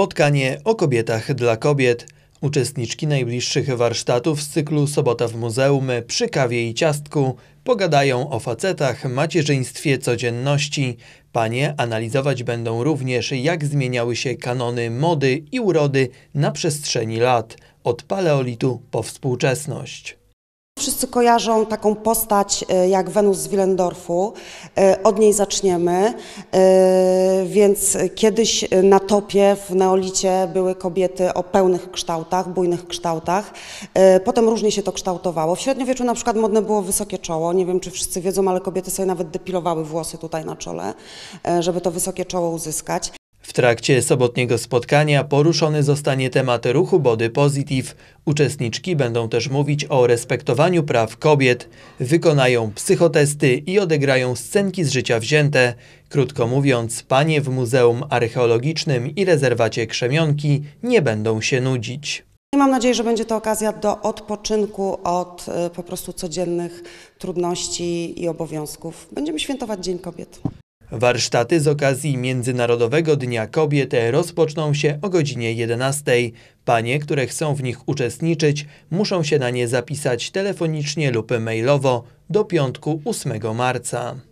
Spotkanie o kobietach dla kobiet. Uczestniczki najbliższych warsztatów z cyklu Sobota w Muzeum przy kawie i ciastku pogadają o facetach, macierzyństwie, codzienności. Panie analizować będą również, jak zmieniały się kanony mody i urody na przestrzeni lat, od paleolitu po współczesność. Wszyscy kojarzą taką postać e, jak Wenus z Willendorfu. E, od niej zaczniemy. E, więc kiedyś na topie w neolicie były kobiety o pełnych kształtach, bujnych kształtach. Potem różnie się to kształtowało. W średniowieczu na przykład modne było wysokie czoło. Nie wiem, czy wszyscy wiedzą, ale kobiety sobie nawet depilowały włosy tutaj na czole, żeby to wysokie czoło uzyskać. W trakcie sobotniego spotkania poruszony zostanie temat ruchu Body Positive. Uczestniczki będą też mówić o respektowaniu praw kobiet, wykonają psychotesty i odegrają scenki z życia wzięte. Krótko mówiąc, panie w Muzeum Archeologicznym i Rezerwacie Krzemionki nie będą się nudzić. mam nadzieję, że będzie to okazja do odpoczynku od y, po prostu codziennych trudności i obowiązków. Będziemy świętować Dzień Kobiet. Warsztaty z okazji Międzynarodowego Dnia Kobiet rozpoczną się o godzinie 11. Panie, które chcą w nich uczestniczyć, muszą się na nie zapisać telefonicznie lub mailowo do piątku 8 marca.